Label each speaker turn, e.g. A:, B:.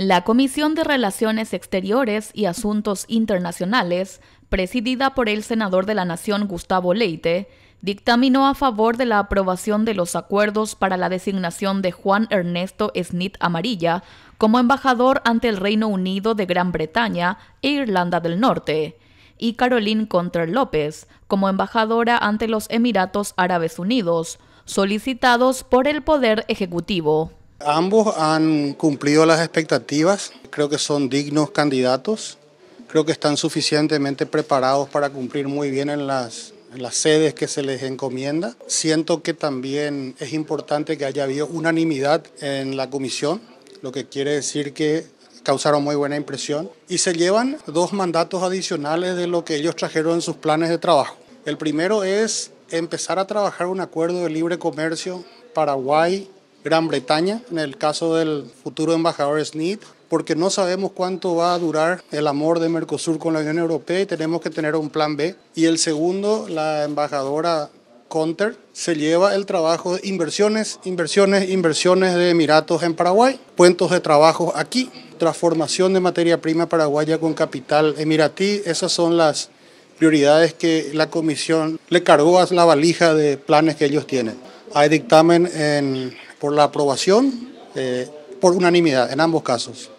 A: La Comisión de Relaciones Exteriores y Asuntos Internacionales, presidida por el senador de la Nación Gustavo Leite, dictaminó a favor de la aprobación de los acuerdos para la designación de Juan Ernesto Snit Amarilla como embajador ante el Reino Unido de Gran Bretaña e Irlanda del Norte y Caroline Contrer López como embajadora ante los Emiratos Árabes Unidos, solicitados por el Poder Ejecutivo.
B: Ambos han cumplido las expectativas, creo que son dignos candidatos, creo que están suficientemente preparados para cumplir muy bien en las, sedes que se les encomienda. Siento que también es importante que haya habido unanimidad en la comisión, lo que quiere decir que causaron muy buena impresión y se llevan dos mandatos adicionales de lo que ellos trajeron en sus planes de trabajo. El primero es empezar a trabajar un acuerdo de libre comercio Paraguay Gran Bretaña, en el caso del futuro embajador Sneed, porque no sabemos cuánto va a durar el amor de Mercosur con la Unión Europea y tenemos que tener un plan B. Y el segundo, la embajadora Conter, se lleva el trabajo de inversiones, inversiones, inversiones de Emiratos en Paraguay, puentos de trabajo aquí, transformación de materia prima paraguaya con capital emiratí. Esas son las prioridades que la comisión le cargó a la valija de planes que ellos tienen. Hay dictamen por la aprobación eh, por unanimidad en ambos casos.